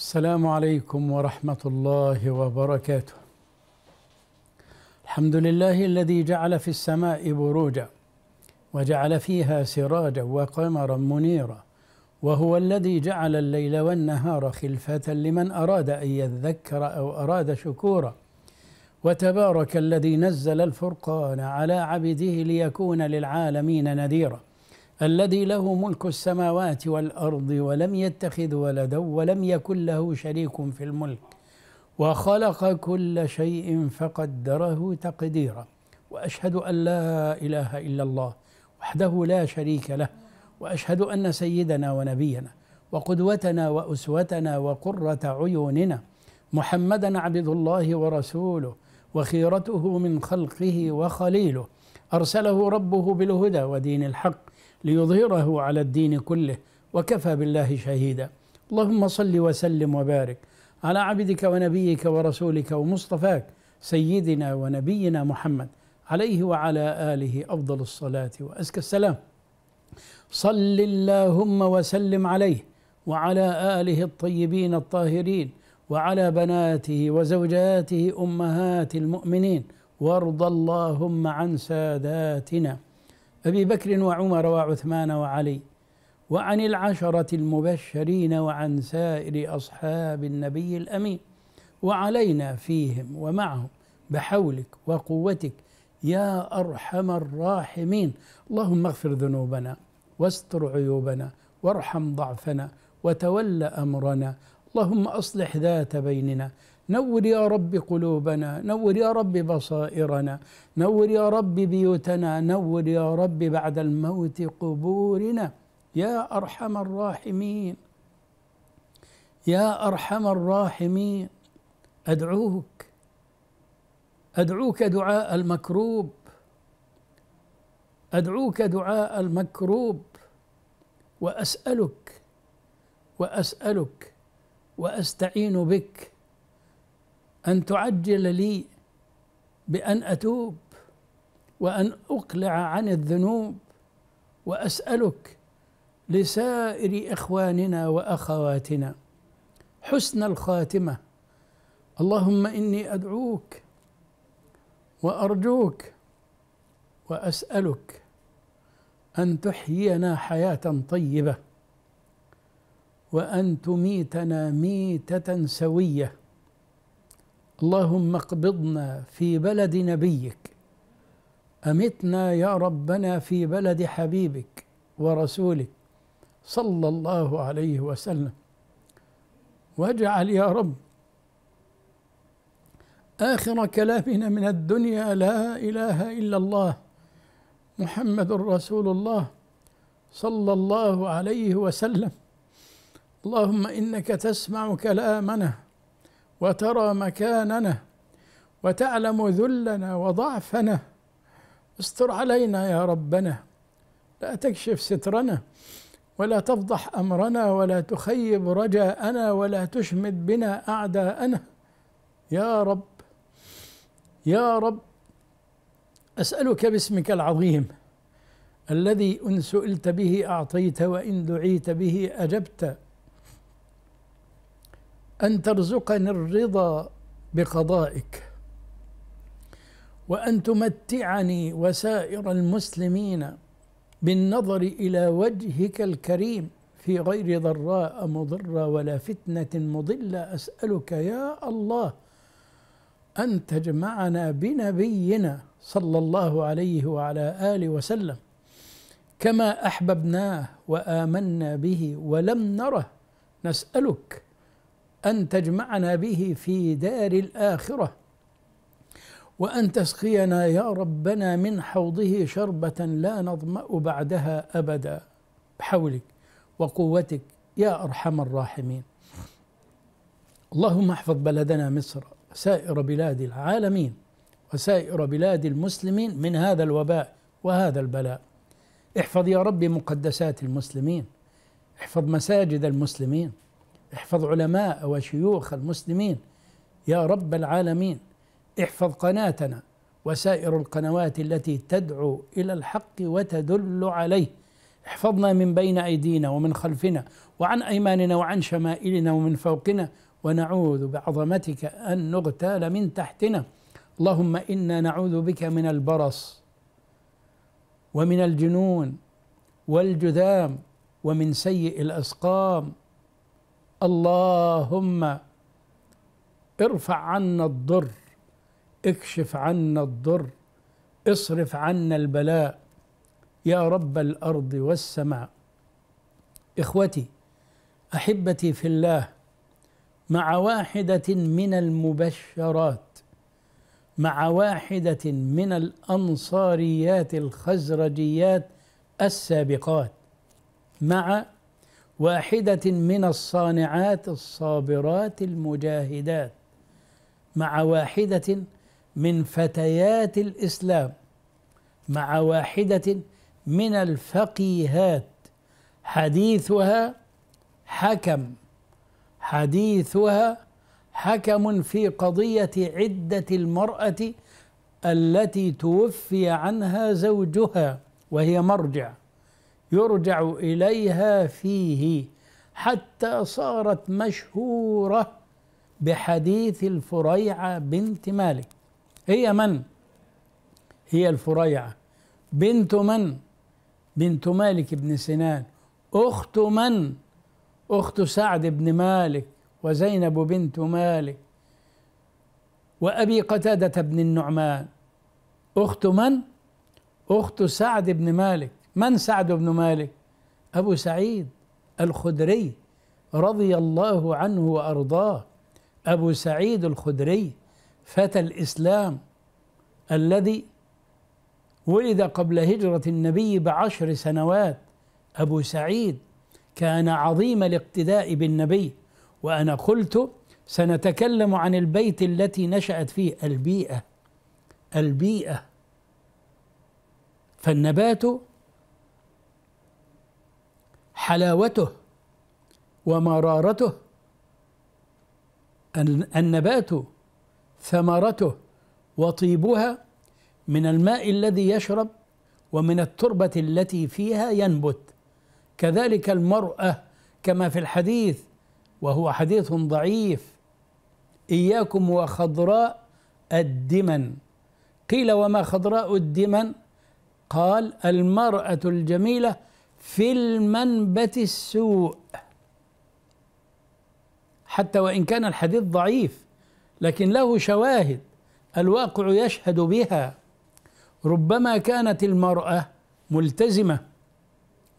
السلام عليكم ورحمة الله وبركاته. الحمد لله الذي جعل في السماء بروجا وجعل فيها سراجا وقمرا منيرا وهو الذي جعل الليل والنهار خلفة لمن أراد أن يذكر أو أراد شكورا وتبارك الذي نزل الفرقان على عبده ليكون للعالمين نذيرا الذي له ملك السماوات والارض ولم يتخذ ولدا ولم يكن له شريك في الملك وخلق كل شيء فقدره تقديرا واشهد ان لا اله الا الله وحده لا شريك له واشهد ان سيدنا ونبينا وقدوتنا واسوتنا وقره عيوننا محمدا عبد الله ورسوله وخيرته من خلقه وخليله ارسله ربه بالهدى ودين الحق ليظهره على الدين كله وكفى بالله شهيدا اللهم صل وسلم وبارك على عبدك ونبيك ورسولك ومصطفاك سيدنا ونبينا محمد عليه وعلى اله افضل الصلاه وازكى السلام صل اللهم وسلم عليه وعلى اله الطيبين الطاهرين وعلى بناته وزوجاته امهات المؤمنين وارض اللهم عن ساداتنا أبي بكر وعمر وعثمان وعلي وعن العشرة المبشرين وعن سائر أصحاب النبي الأمين وعلينا فيهم ومعهم بحولك وقوتك يا أرحم الراحمين اللهم اغفر ذنوبنا واستر عيوبنا وارحم ضعفنا وتول أمرنا اللهم أصلح ذات بيننا نور يا رب قلوبنا نور يا رب بصائرنا نور يا رب بيوتنا نور يا رب بعد الموت قبورنا يا ارحم الراحمين يا ارحم الراحمين ادعوك ادعوك دعاء المكروب ادعوك دعاء المكروب واسالك واسالك واستعين بك أن تعجل لي بأن أتوب وأن أقلع عن الذنوب وأسألك لسائر إخواننا وأخواتنا حسن الخاتمة اللهم إني أدعوك وأرجوك وأسألك أن تحيينا حياة طيبة وأن تميتنا ميتة سوية اللهم اقبضنا في بلد نبيك امتنا يا ربنا في بلد حبيبك ورسولك صلى الله عليه وسلم واجعل يا رب اخر كلامنا من الدنيا لا اله الا الله محمد رسول الله صلى الله عليه وسلم اللهم انك تسمع كلامنا وترى مكاننا وتعلم ذلنا وضعفنا استر علينا يا ربنا لا تكشف سترنا ولا تفضح امرنا ولا تخيب رجاءنا ولا تشمت بنا اعداءنا يا رب يا رب اسالك باسمك العظيم الذي ان سئلت به اعطيت وان دعيت به اجبت أن ترزقني الرضا بقضائك وأن تمتعني وسائر المسلمين بالنظر إلى وجهك الكريم في غير ضراء مضرة ولا فتنة مضلة أسألك يا الله أن تجمعنا بنبينا صلى الله عليه وعلى آله وسلم كما أحببناه وآمنا به ولم نره نسألك أن تجمعنا به في دار الآخرة وأن تسقينا يا ربنا من حوضه شربة لا نظمأ بعدها أبدا بحولك وقوتك يا أرحم الراحمين اللهم احفظ بلدنا مصر سائر بلاد العالمين وسائر بلاد المسلمين من هذا الوباء وهذا البلاء احفظ يا رب مقدسات المسلمين احفظ مساجد المسلمين احفظ علماء وشيوخ المسلمين يا رب العالمين احفظ قناتنا وسائر القنوات التي تدعو الى الحق وتدل عليه احفظنا من بين ايدينا ومن خلفنا وعن ايماننا وعن شمائلنا ومن فوقنا ونعوذ بعظمتك ان نغتال من تحتنا اللهم انا نعوذ بك من البرص ومن الجنون والجذام ومن سيء الاسقام اللهم ارفع عنا الضر اكشف عنا الضر اصرف عنا البلاء يا رب الارض والسماء اخوتي احبتي في الله مع واحده من المبشرات مع واحده من الانصاريات الخزرجيات السابقات مع واحدة من الصانعات الصابرات المجاهدات مع واحدة من فتيات الإسلام مع واحدة من الفقيهات حديثها حكم حديثها حكم في قضية عدة المرأة التي توفي عنها زوجها وهي مرجع يرجع اليها فيه حتى صارت مشهوره بحديث الفريعه بنت مالك هي من هي الفريعه بنت من بنت مالك بن سنان اخت من اخت سعد بن مالك وزينب بنت مالك وابي قتاده بن النعمان اخت من اخت سعد بن مالك من سعد بن مالك أبو سعيد الخدري رضي الله عنه وأرضاه أبو سعيد الخدري فتى الإسلام الذي ولد قبل هجرة النبي بعشر سنوات أبو سعيد كان عظيم الاقتداء بالنبي وأنا قلت سنتكلم عن البيت التي نشأت فيه البيئة البيئة فالنبات حلاوته ومرارته النبات ثمرته وطيبها من الماء الذي يشرب ومن التربة التي فيها ينبت كذلك المرأة كما في الحديث وهو حديث ضعيف إياكم وخضراء الدمن قيل وما خضراء الدمن قال المرأة الجميلة في المنبت السوء حتى وان كان الحديث ضعيف لكن له شواهد الواقع يشهد بها ربما كانت المراه ملتزمه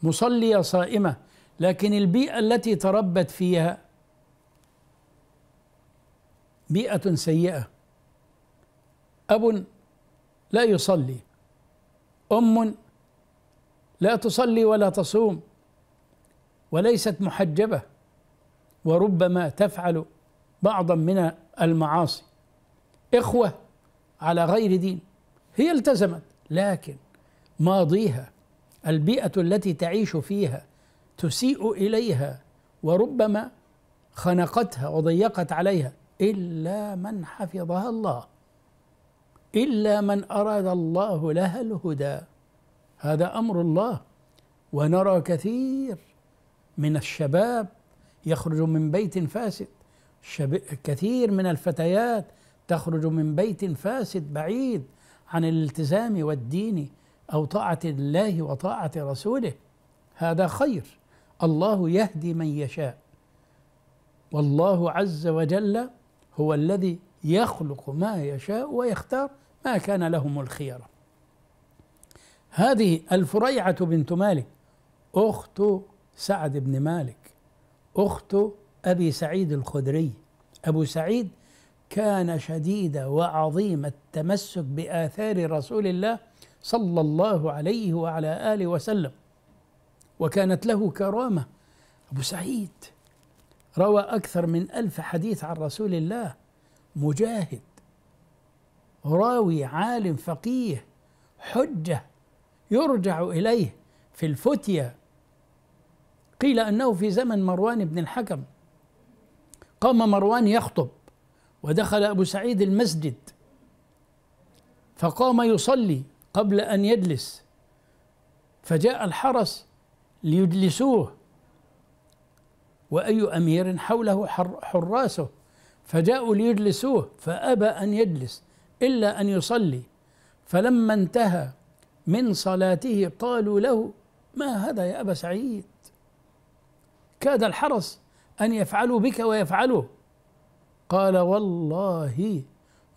مصليه صائمه لكن البيئه التي تربت فيها بيئه سيئه اب لا يصلي ام لا تصلي ولا تصوم وليست محجبه وربما تفعل بعضا من المعاصي اخوه على غير دين هي التزمت لكن ماضيها البيئه التي تعيش فيها تسيء اليها وربما خنقتها وضيقت عليها الا من حفظها الله الا من اراد الله لها الهدى هذا امر الله ونرى كثير من الشباب يخرج من بيت فاسد كثير من الفتيات تخرج من بيت فاسد بعيد عن الالتزام والدين او طاعه الله وطاعه رسوله هذا خير الله يهدي من يشاء والله عز وجل هو الذي يخلق ما يشاء ويختار ما كان لهم الخيره هذه الفريعة بنت مالك أخت سعد بن مالك أخت أبي سعيد الخدري أبو سعيد كان شديد وعظيم التمسك بآثار رسول الله صلى الله عليه وعلى آله وسلم وكانت له كرامة أبو سعيد روى أكثر من ألف حديث عن رسول الله مجاهد راوي عالم فقيه حجة يرجع إليه في الفتية قيل أنه في زمن مروان بن الحكم قام مروان يخطب ودخل أبو سعيد المسجد فقام يصلي قبل أن يجلس فجاء الحرس ليجلسوه وأي أمير حوله حراسه فجاءوا ليجلسوه فأبى أن يجلس إلا أن يصلي فلما انتهى من صلاته قالوا له ما هذا يا أبا سعيد كاد الحرس أن يفعلوا بك ويفعله قال والله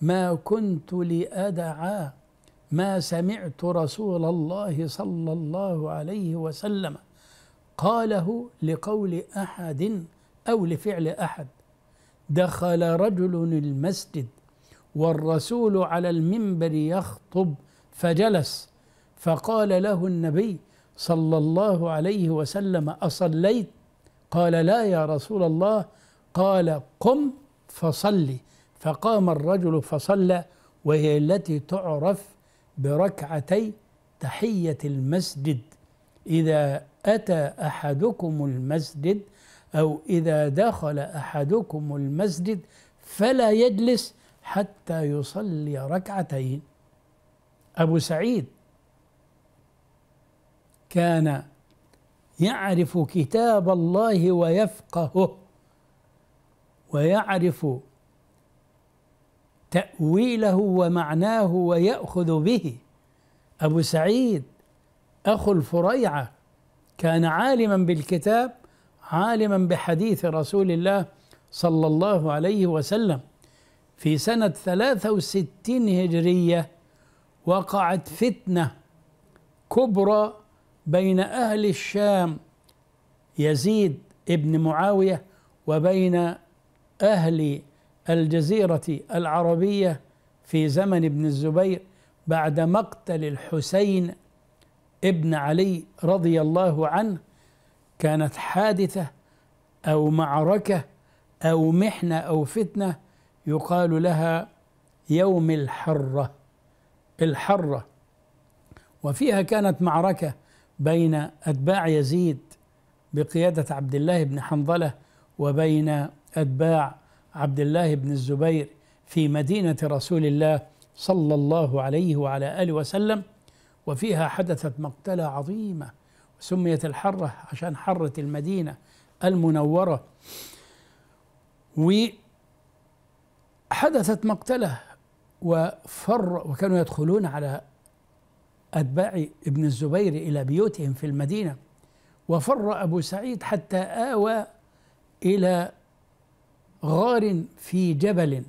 ما كنت لأدعى ما سمعت رسول الله صلى الله عليه وسلم قاله لقول أحد أو لفعل أحد دخل رجل المسجد والرسول على المنبر يخطب فجلس فقال له النبي صلى الله عليه وسلم اصليت قال لا يا رسول الله قال قم فصلي فقام الرجل فصلى وهي التي تعرف بركعتي تحيه المسجد اذا اتى احدكم المسجد او اذا دخل احدكم المسجد فلا يجلس حتى يصلي ركعتين ابو سعيد كان يعرف كتاب الله ويفقهه ويعرف تأويله ومعناه ويأخذ به أبو سعيد أخو الفريعة كان عالما بالكتاب عالما بحديث رسول الله صلى الله عليه وسلم في سنة 63 هجرية وقعت فتنة كبرى بين أهل الشام يزيد ابن معاوية وبين أهل الجزيرة العربية في زمن ابن الزبير بعد مقتل الحسين ابن علي رضي الله عنه كانت حادثة أو معركة أو محنة أو فتنة يقال لها يوم الحرة الحرة وفيها كانت معركة بين أتباع يزيد بقيادة عبد الله بن حنظلة وبين أتباع عبد الله بن الزبير في مدينة رسول الله صلى الله عليه وعلى آله وسلم وفيها حدثت مقتلة عظيمة سميت الحرة عشان حرة المدينة المنورة وحدثت مقتله وفر وكانوا يدخلون على أتباع ابن الزبير إلى بيوتهم في المدينة وفر أبو سعيد حتى آوى إلى غار في جبل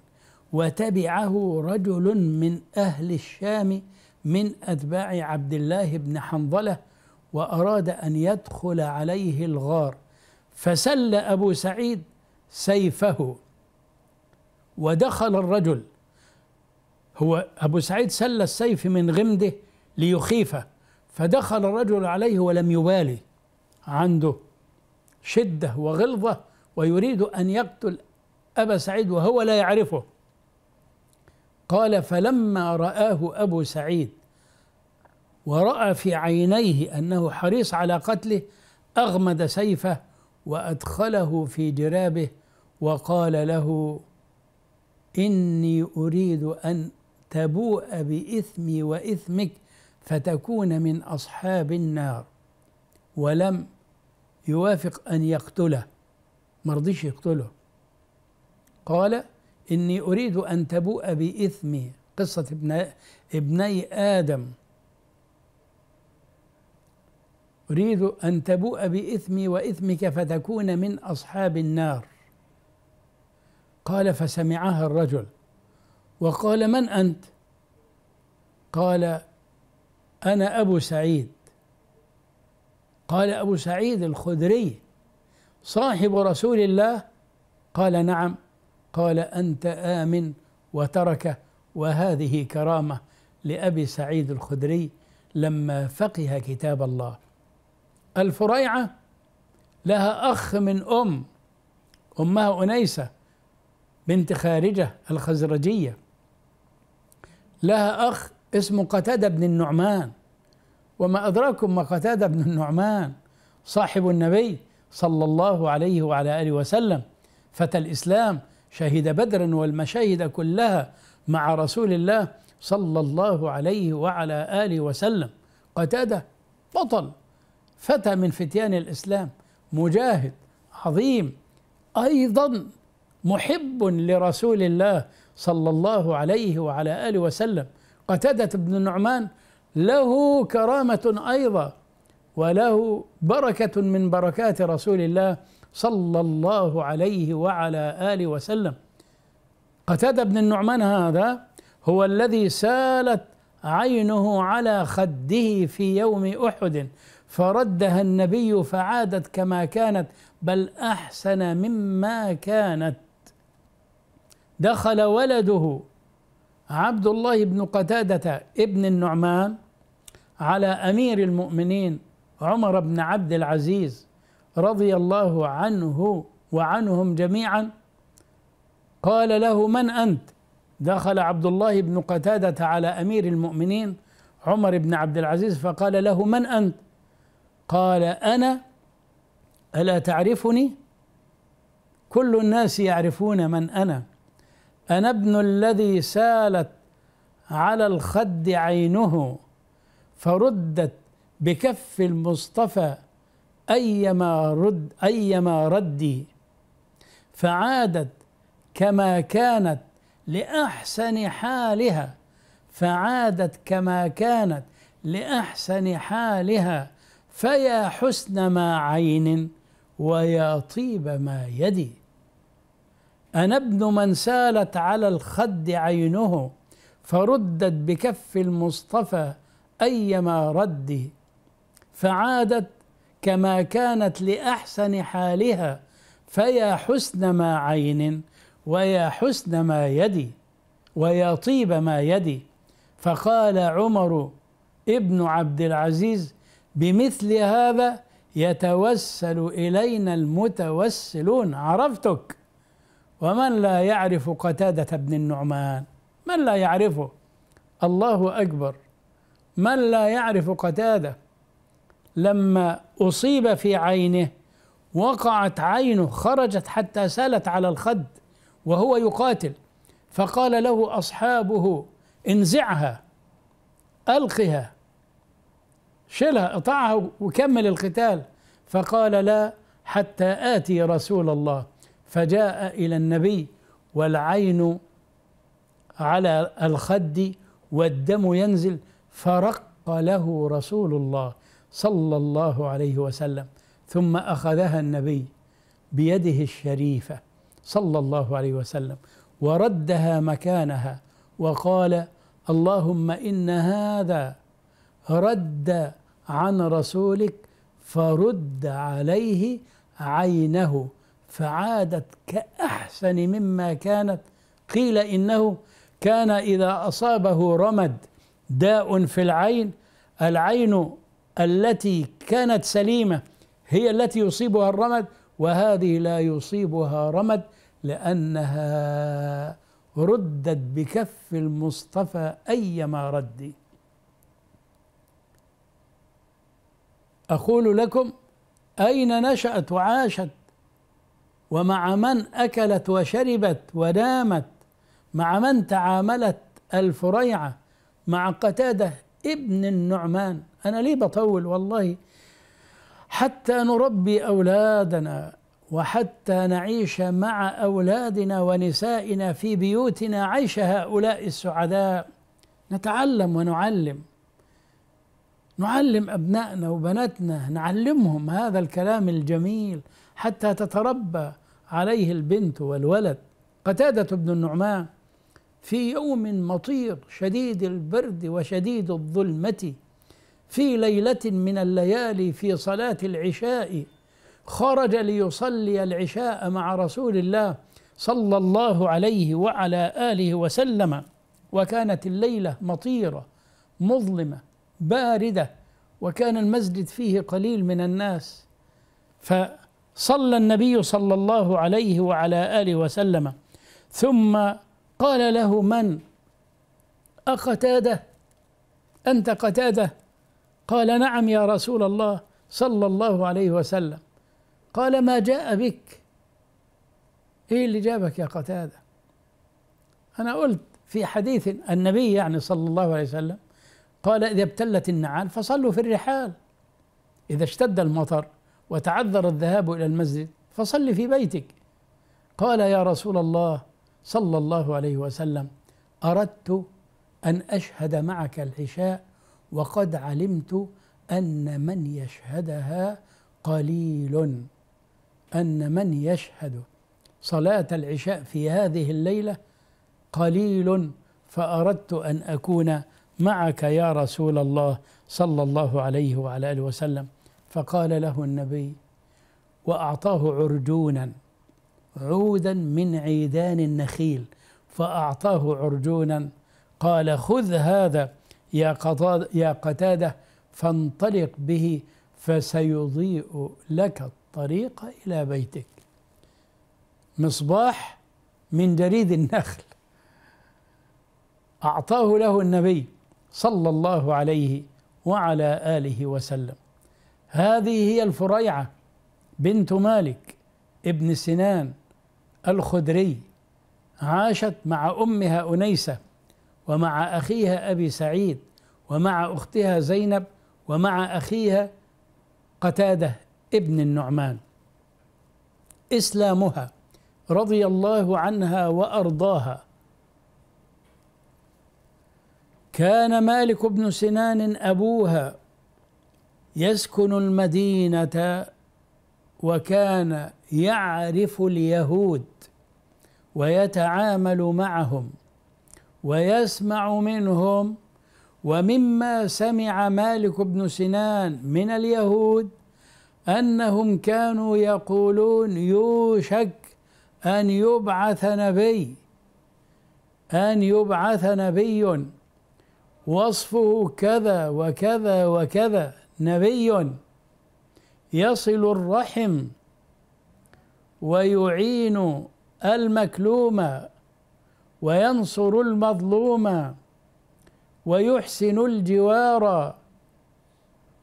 وتبعه رجل من أهل الشام من أتباع عبد الله بن حنظلة وأراد أن يدخل عليه الغار فسل أبو سعيد سيفه ودخل الرجل هو أبو سعيد سل السيف من غمده ليخيفه فدخل الرجل عليه ولم يبالي عنده شده وغلظه ويريد ان يقتل ابا سعيد وهو لا يعرفه قال فلما رآه أبو سعيد ورأى في عينيه أنه حريص على قتله أغمد سيفه وأدخله في جرابه وقال له إني أريد أن تبوء بإثمي وإثمك فتكون من أصحاب النار ولم يوافق أن يقتله مرضيش يقتله قال إني أريد أن تبوء بإثمي قصة ابن ابني آدم أريد أن تبوء بإثمي وإثمك فتكون من أصحاب النار قال فسمعها الرجل وقال من أنت قال أنا أبو سعيد قال أبو سعيد الخدري صاحب رسول الله قال نعم قال أنت آمن وتركه وهذه كرامة لأبي سعيد الخدري لما فقه كتاب الله الفريعة لها أخ من أم أمها أنيسة بنت خارجة الخزرجية لها أخ اسمه قتادة بن النعمان وما أدراكم ما قتادة بن النعمان صاحب النبي صلى الله عليه وعلى آله وسلم فتى الإسلام شهد بدرا والمشاهد كلها مع رسول الله صلى الله عليه وعلى آله وسلم قتادة بطل فتى من فتيان الإسلام مجاهد عظيم أيضا محب لرسول الله صلى الله عليه وعلى آله وسلم قتادة بن النعمان له كرامة أيضا وله بركة من بركات رسول الله صلى الله عليه وعلى آله وسلم قتادة بن النعمان هذا هو الذي سالت عينه على خده في يوم أحد فردها النبي فعادت كما كانت بل أحسن مما كانت دخل ولده عبد الله بن قتادة ابن النعمان على أمير المؤمنين عمر بن عبد العزيز رضي الله عنه وعنهم جميعا قال له من أنت دخل عبد الله بن قتادة على أمير المؤمنين عمر بن عبد العزيز فقال له من أنت قال أنا ألا تعرفني كل الناس يعرفون من أنا أنا ابن الذي سالت على الخد عينه فردت بكف المصطفى أيما رد أيما ردي فعادت كما كانت لأحسن حالها فعادت كما كانت لأحسن حالها فيا حسن ما عين ويا طيب ما يدي أنا ابن من سالت على الخد عينه فردت بكف المصطفى أيما ردي فعادت كما كانت لأحسن حالها فيا حسن ما عين ويا حسن ما يدي ويا طيب ما يدي فقال عمر ابن عبد العزيز بمثل هذا يتوسل إلينا المتوسلون عرفتك ومن لا يعرف قتادة بن النعمان من لا يعرفه الله أكبر من لا يعرف قتادة لما أصيب في عينه وقعت عينه خرجت حتى سالت على الخد وهو يقاتل فقال له أصحابه انزعها ألقها شلها اطعها وكمل القتال فقال لا حتى آتي رسول الله فجاء إلى النبي والعين على الخد والدم ينزل فرق له رسول الله صلى الله عليه وسلم ثم أخذها النبي بيده الشريفة صلى الله عليه وسلم وردها مكانها وقال اللهم إن هذا رد عن رسولك فرد عليه عينه فعادت كأحسن مما كانت قيل إنه كان إذا أصابه رمد داء في العين العين التي كانت سليمة هي التي يصيبها الرمد وهذه لا يصيبها رمد لأنها ردت بكف المصطفى أيما ردي أقول لكم أين نشأت وعاشت ومع من اكلت وشربت ونامت مع من تعاملت الفريعه مع قتاده ابن النعمان انا ليه بطول والله حتى نربي اولادنا وحتى نعيش مع اولادنا ونسائنا في بيوتنا عيش هؤلاء السعداء نتعلم ونعلم نعلم ابنائنا وبناتنا نعلمهم هذا الكلام الجميل حتى تتربى عليه البنت والولد قتادة بن النعمان في يوم مطير شديد البرد وشديد الظلمة في ليلة من الليالي في صلاة العشاء خرج ليصلي العشاء مع رسول الله صلى الله عليه وعلى آله وسلم وكانت الليلة مطيرة مظلمة باردة وكان المسجد فيه قليل من الناس ف صلى النبي صلى الله عليه وعلى آله وسلم ثم قال له من أقتاده أنت قتاده قال نعم يا رسول الله صلى الله عليه وسلم قال ما جاء بك إيه اللي جابك يا قتاده أنا قلت في حديث النبي يعني صلى الله عليه وسلم قال إذا ابتلت النعال فصلوا في الرحال إذا اشتد المطر وتعذر الذهاب إلى المسجد فصل في بيتك قال يا رسول الله صلى الله عليه وسلم أردت أن أشهد معك العشاء وقد علمت أن من يشهدها قليل أن من يشهد صلاة العشاء في هذه الليلة قليل فأردت أن أكون معك يا رسول الله صلى الله عليه وعلى آله وسلم فقال له النبي واعطاه عرجونا عودا من عيدان النخيل فاعطاه عرجونا قال خذ هذا يا يا قتاده فانطلق به فسيضيء لك الطريق الى بيتك مصباح من جريد النخل اعطاه له النبي صلى الله عليه وعلى اله وسلم هذه هي الفريعة بنت مالك ابن سنان الخدري عاشت مع أمها أنيسة ومع أخيها أبي سعيد ومع أختها زينب ومع أخيها قتادة ابن النعمان إسلامها رضي الله عنها وأرضاها كان مالك بن سنان أبوها يسكن المدينة وكان يعرف اليهود ويتعامل معهم ويسمع منهم ومما سمع مالك بن سنان من اليهود انهم كانوا يقولون يوشك ان يبعث نبي ان يبعث نبي وصفه كذا وكذا وكذا نبي يصل الرحم ويعين المكلوم وينصر المظلوم ويحسن الجوار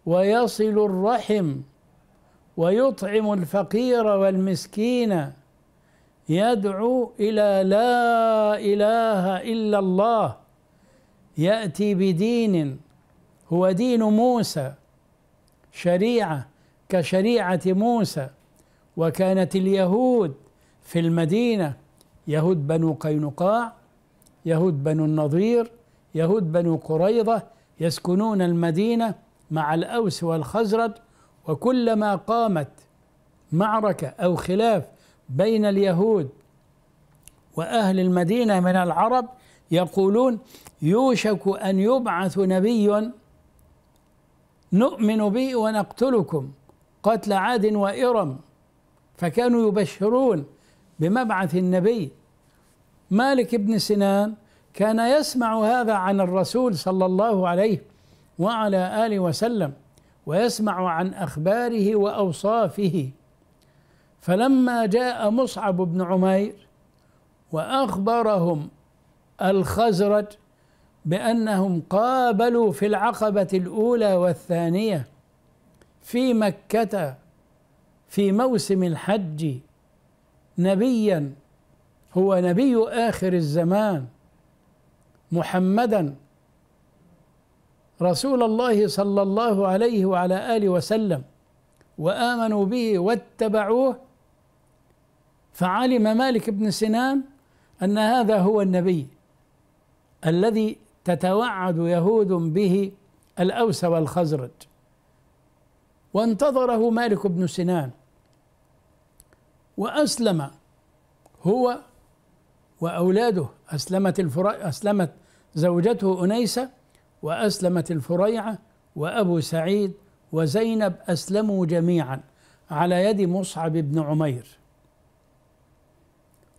ويصل الرحم ويطعم الفقير والمسكين يدعو إلى لا إله إلا الله يأتي بدين هو دين موسى شريعه كشريعه موسى وكانت اليهود في المدينه يهود بنو قينقاع يهود بنو النضير يهود بنو قريضه يسكنون المدينه مع الاوس والخزرج وكلما قامت معركه او خلاف بين اليهود واهل المدينه من العرب يقولون يوشك ان يبعث نبي نؤمن به ونقتلكم قتل عاد وإرم فكانوا يبشرون بمبعث النبي مالك بن سنان كان يسمع هذا عن الرسول صلى الله عليه وعلى آله وسلم ويسمع عن أخباره وأوصافه فلما جاء مصعب بن عمير وأخبرهم الخزرج بأنهم قابلوا في العقبة الأولى والثانية في مكة في موسم الحج نبيا هو نبي آخر الزمان محمدا رسول الله صلى الله عليه وعلى آله وسلم وآمنوا به واتبعوه فعلم مالك بن سنان أن هذا هو النبي الذي تتوعد يهود به الأوس والخزرج وانتظره مالك بن سنان وأسلم هو وأولاده أسلمت الفرا أسلمت زوجته أنيسة وأسلمت الفريعة وأبو سعيد وزينب أسلموا جميعا على يد مصعب بن عمير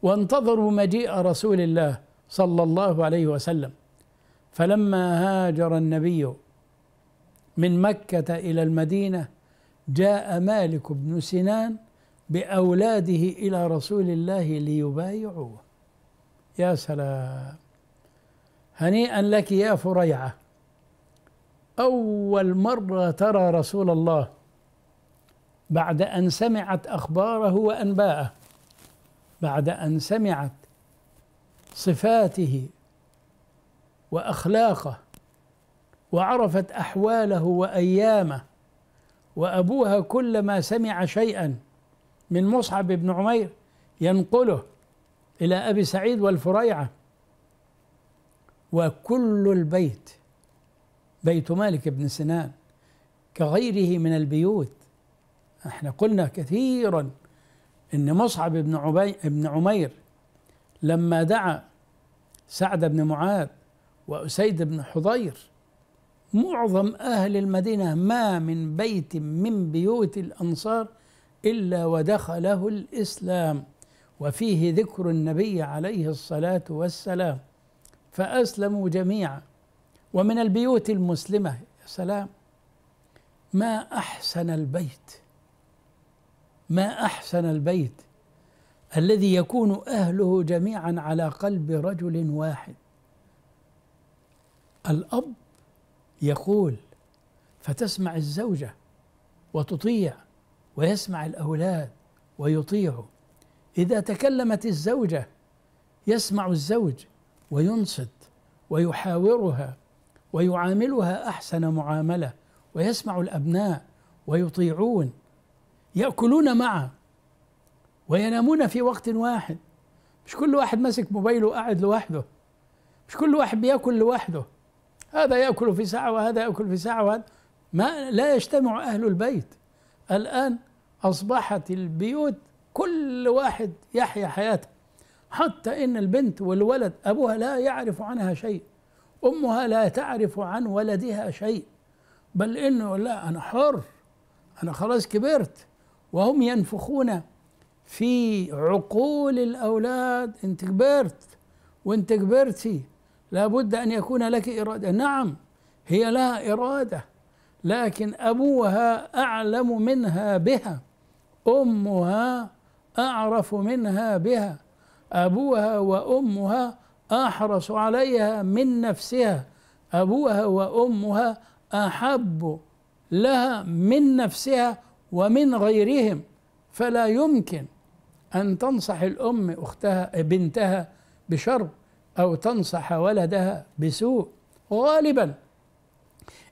وانتظروا مجيء رسول الله صلى الله عليه وسلم فلما هاجر النبي من مكة إلى المدينة جاء مالك بن سنان بأولاده إلى رسول الله ليبايعوه يا سلام هنيئا لك يا فريعة أول مرة ترى رسول الله بعد أن سمعت أخباره وأنباءه بعد أن سمعت صفاته واخلاقه وعرفت احواله وايامه وابوها كلما سمع شيئا من مصعب بن عمير ينقله الى ابي سعيد والفريعه وكل البيت بيت مالك بن سنان كغيره من البيوت احنا قلنا كثيرا ان مصعب بن, عبي عمير لما دعا سعد بن معاذ وأسيد بن حضير معظم أهل المدينة ما من بيت من بيوت الأنصار إلا ودخله الإسلام وفيه ذكر النبي عليه الصلاة والسلام فأسلموا جميعا ومن البيوت المسلمة يا سلام ما أحسن البيت ما أحسن البيت الذي يكون أهله جميعا على قلب رجل واحد الأب يقول فتسمع الزوجة وتطيع ويسمع الأولاد ويطيع إذا تكلمت الزوجة يسمع الزوج وينصت ويحاورها ويعاملها أحسن معاملة ويسمع الأبناء ويطيعون يأكلون معا وينامون في وقت واحد مش كل واحد ماسك موبايله وقاعد لوحده مش كل واحد بياكل لوحده هذا يأكل في ساعة وهذا يأكل في ساعة وهذا ما لا يجتمع أهل البيت الآن أصبحت البيوت كل واحد يحيا حياته حتى إن البنت والولد أبوها لا يعرف عنها شيء أمها لا تعرف عن ولدها شيء بل إنه لا أنا حر أنا خلاص كبرت وهم ينفخون في عقول الأولاد أنت كبرت وأنت كبرتي لابد أن يكون لك إرادة نعم هي لها إرادة لكن أبوها أعلم منها بها أمها أعرف منها بها أبوها وأمها أحرص عليها من نفسها أبوها وأمها أحب لها من نفسها ومن غيرهم فلا يمكن أن تنصح الأم أختها بنتها بشرط أو تنصح ولدها بسوء وغالبا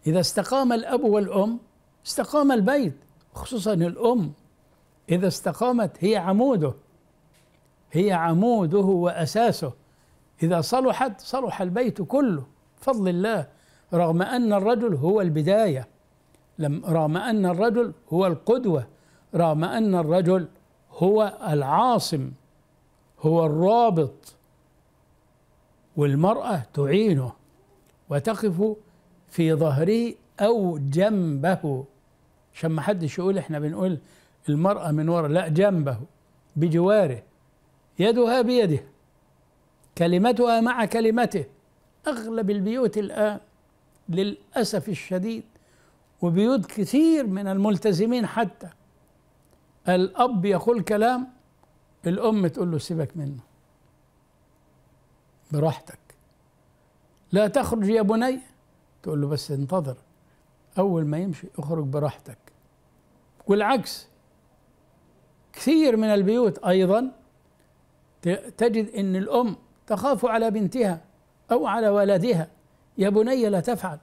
إذا استقام الأب والأم استقام البيت خصوصا الأم إذا استقامت هي عموده هي عموده وأساسه إذا صلحت صلح البيت كله بفضل الله رغم أن الرجل هو البداية لم رغم أن الرجل هو القدوة رغم أن الرجل هو العاصم هو الرابط والمرأة تعينه وتقف في ظهره أو جنبه عشان ما حدش يقول احنا بنقول المرأة من ورا لا جنبه بجواره يدها بيده كلمتها مع كلمته أغلب البيوت الآن للأسف الشديد وبيوت كثير من الملتزمين حتى الأب يقول كلام الأم تقول له سيبك منه براحتك لا تخرج يا بني تقول له بس انتظر أول ما يمشي اخرج براحتك والعكس كثير من البيوت أيضا تجد أن الأم تخاف على بنتها أو على ولدها يا بني لا تفعل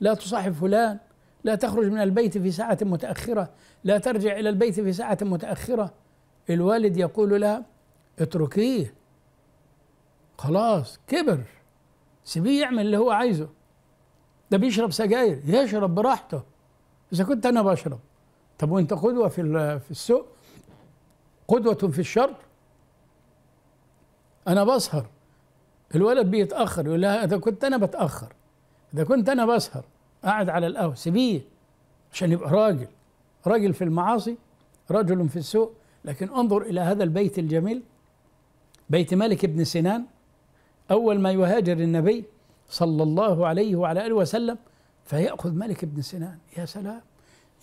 لا تصاحب فلان لا تخرج من البيت في ساعة متأخرة لا ترجع إلى البيت في ساعة متأخرة الوالد يقول لها اتركيه خلاص كبر سيبيه يعمل اللي هو عايزه ده بيشرب سجاير يشرب براحته اذا كنت انا بشرب طب وانت قدوه في في السوق قدوه في الشر انا بسهر الولد بيتاخر يقول لها اذا كنت انا بتاخر اذا كنت انا بسهر قاعد على القهوه سيبيه عشان يبقى راجل راجل في المعاصي رجل في السوء لكن انظر الى هذا البيت الجميل بيت مالك بن سنان أول ما يهاجر النبي صلى الله عليه وعلى آله وسلم فيأخذ ملك بن سنان يا سلام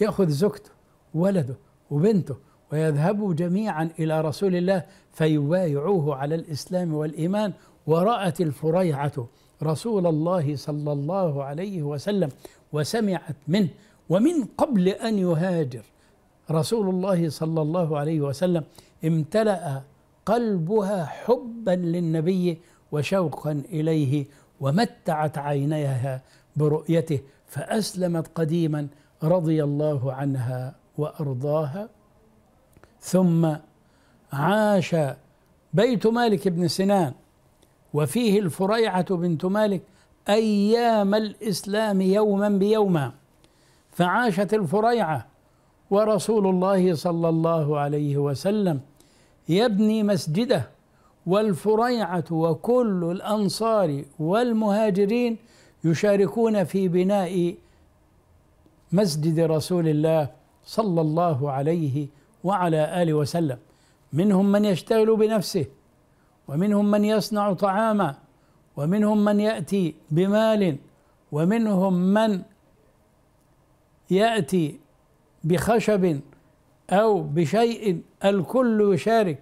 يأخذ زوجته ولده وبنته ويذهبوا جميعا إلى رسول الله فيبايعوه على الإسلام والإيمان ورأت الفريعة رسول الله صلى الله عليه وسلم وسمعت منه ومن قبل أن يهاجر رسول الله صلى الله عليه وسلم امتلأ قلبها حبا للنبي وشوقا إليه ومتعت عينيها برؤيته فأسلمت قديما رضي الله عنها وأرضاها ثم عاش بيت مالك بن سنان وفيه الفريعة بنت مالك أيام الإسلام يوما بيوما فعاشت الفريعة ورسول الله صلى الله عليه وسلم يبني مسجده والفريعة وكل الأنصار والمهاجرين يشاركون في بناء مسجد رسول الله صلى الله عليه وعلى آله وسلم منهم من يشتغل بنفسه ومنهم من يصنع طعاما ومنهم من يأتي بمال ومنهم من يأتي بخشب أو بشيء الكل يشارك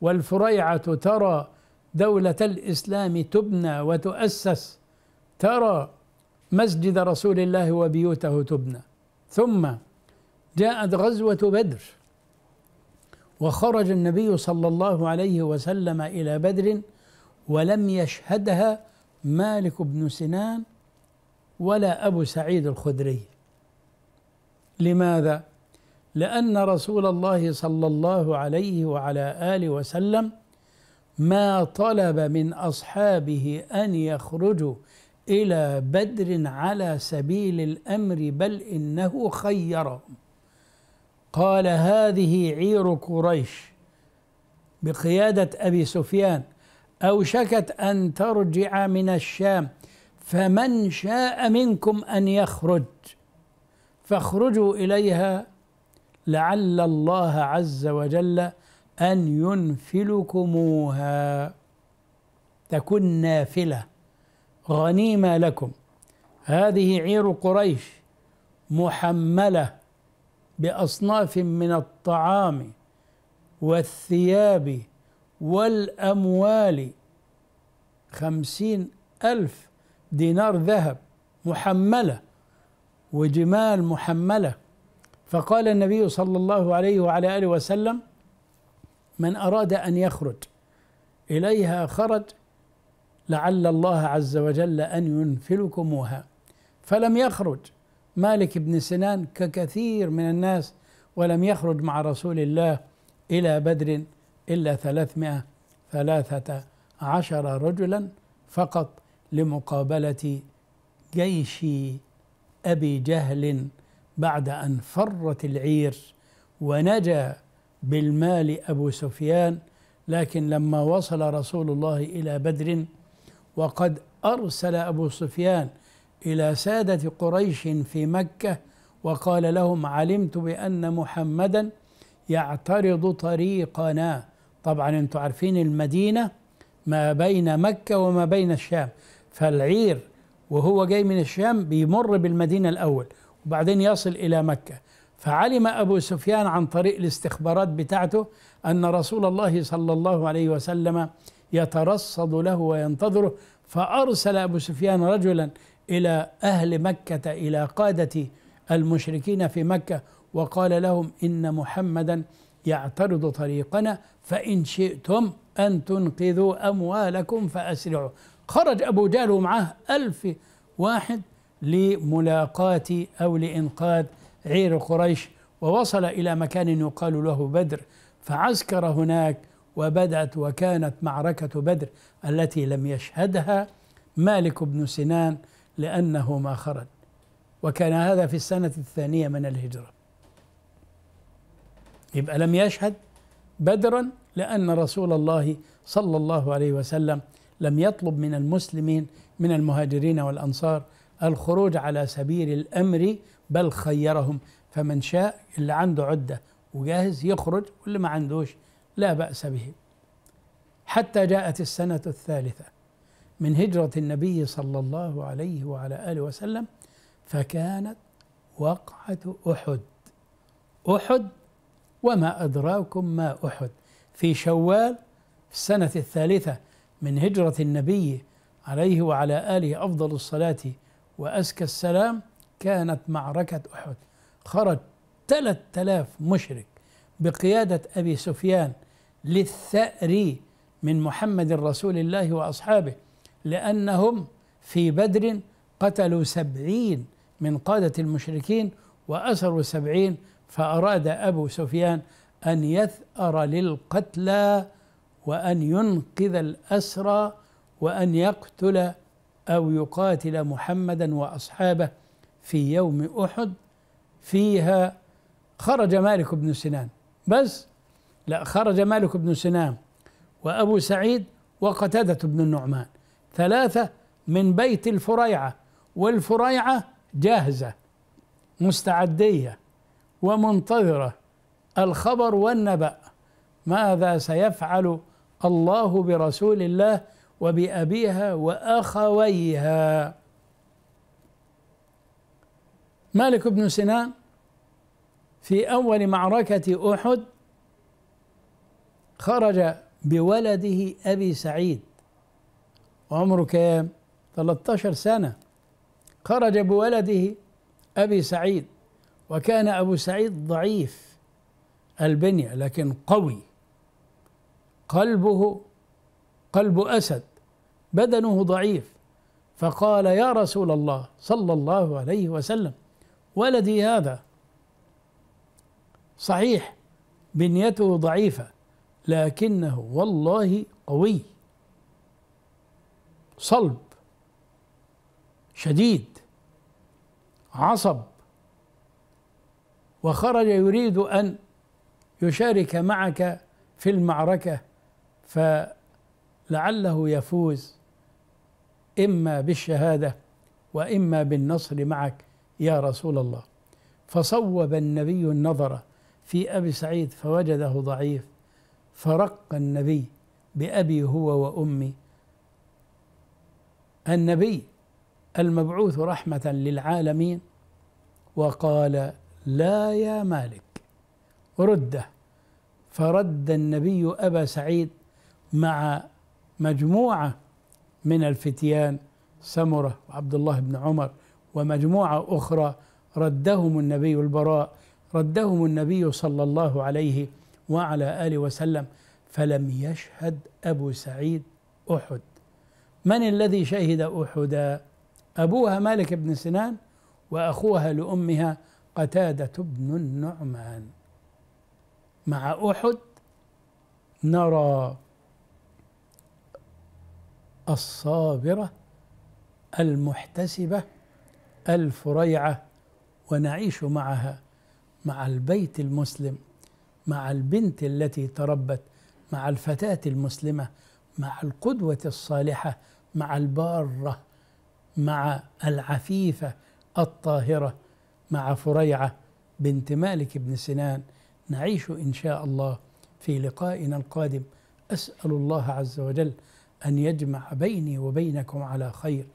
والفريعة ترى دولة الإسلام تبنى وتؤسس ترى مسجد رسول الله وبيوته تبنى ثم جاءت غزوة بدر وخرج النبي صلى الله عليه وسلم إلى بدر ولم يشهدها مالك بن سنان ولا أبو سعيد الخدري لماذا؟ لأن رسول الله صلى الله عليه وعلى آله وسلم ما طلب من أصحابه أن يخرجوا إلى بدر على سبيل الأمر بل إنه خيرهم قال هذه عير قريش بقيادة أبي سفيان أوشكت أن ترجع من الشام فمن شاء منكم أن يخرج فاخرجوا إليها لعل الله عز وجل أن ينفلكموها تكن نافلة غنيمة لكم هذه عير قريش محملة بأصناف من الطعام والثياب والأموال خمسين ألف دينار ذهب محملة وجمال محمله فقال النبي صلى الله عليه وعلى اله وسلم من اراد ان يخرج اليها خرج لعل الله عز وجل ان ينفلكموها فلم يخرج مالك بن سنان ككثير من الناس ولم يخرج مع رسول الله الى بدر الا ثلاثمائه ثلاثه عشر رجلا فقط لمقابله جيش ابي جهل بعد أن فرت العير ونجا بالمال أبو سفيان لكن لما وصل رسول الله إلى بدر وقد أرسل أبو سفيان إلى سادة قريش في مكة وقال لهم علمت بأن محمدا يعترض طريقنا طبعا انتم عارفين المدينة ما بين مكة وما بين الشام فالعير وهو جاي من الشام بيمر بالمدينة الأول وبعدين يصل إلى مكة فعلم أبو سفيان عن طريق الاستخبارات بتاعته أن رسول الله صلى الله عليه وسلم يترصد له وينتظره فأرسل أبو سفيان رجلا إلى أهل مكة إلى قادة المشركين في مكة وقال لهم إن محمدا يعترض طريقنا فإن شئتم أن تنقذوا أموالكم فأسرعوا خرج أبو جهل ومعه ألف واحد لملاقاة أو لإنقاذ عير قريش ووصل إلى مكان يقال له بدر فعسكر هناك وبدأت وكانت معركة بدر التي لم يشهدها مالك بن سنان لأنه ما خرج وكان هذا في السنة الثانية من الهجرة يبقى لم يشهد بدرا لأن رسول الله صلى الله عليه وسلم لم يطلب من المسلمين من المهاجرين والأنصار الخروج على سبيل الأمر بل خيرهم فمن شاء اللي عنده عدة وجاهز يخرج واللي ما عندوش لا بأس به حتى جاءت السنة الثالثة من هجرة النبي صلى الله عليه وعلى آله وسلم فكانت وقعة أحد أحد وما أدراكم ما أحد في شوال في السنة الثالثة من هجرة النبي عليه وعلى آله أفضل الصلاة وأزكى السلام كانت معركة أحد خرج 3000 مشرك بقيادة أبي سفيان للثأر من محمد رسول الله وأصحابه لأنهم في بدر قتلوا سبعين من قادة المشركين وأسروا سبعين فأراد أبو سفيان أن يثأر للقتلى وأن ينقذ الأسرى وأن يقتل أو يقاتل محمدا وأصحابه في يوم أحد فيها خرج مالك بن سنان بس لا خرج مالك بن سنان وأبو سعيد وقتادة بن النعمان ثلاثة من بيت الفريعة والفريعة جاهزة مستعدية ومنتظرة الخبر والنبأ ماذا سيفعل الله برسول الله وبأبيها وأخويها مالك بن سنان في أول معركة أحد خرج بولده أبي سعيد وعمره كام؟ 13 سنة خرج بولده أبي سعيد وكان أبو سعيد ضعيف البنية لكن قوي قلبه قلب اسد بدنه ضعيف فقال يا رسول الله صلى الله عليه وسلم ولدي هذا صحيح بنيته ضعيفه لكنه والله قوي صلب شديد عصب وخرج يريد ان يشارك معك في المعركه ف لعله يفوز اما بالشهاده واما بالنصر معك يا رسول الله فصوب النبي النظر في ابي سعيد فوجده ضعيف فرق النبي بابي هو وامي النبي المبعوث رحمه للعالمين وقال لا يا مالك رده فرد النبي ابا سعيد مع مجموعة من الفتيان سمرة وعبد الله بن عمر ومجموعة أخرى ردهم النبي البراء ردهم النبي صلى الله عليه وعلى آله وسلم فلم يشهد أبو سعيد أحد من الذي شهد أحدا أبوها مالك بن سنان وأخوها لأمها قتادة بن النعمان مع أحد نرى الصابرة المحتسبة الفريعة ونعيش معها مع البيت المسلم مع البنت التي تربت مع الفتاة المسلمة مع القدوة الصالحة مع البارة مع العفيفة الطاهرة مع فريعة بنت مالك بن سنان نعيش إن شاء الله في لقائنا القادم أسأل الله عز وجل أن يجمع بيني وبينكم على خير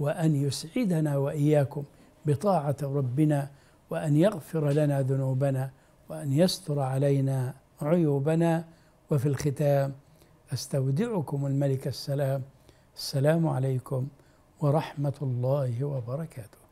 وأن يسعدنا وإياكم بطاعة ربنا وأن يغفر لنا ذنوبنا وأن يستر علينا عيوبنا وفي الختام أستودعكم الملك السلام السلام عليكم ورحمة الله وبركاته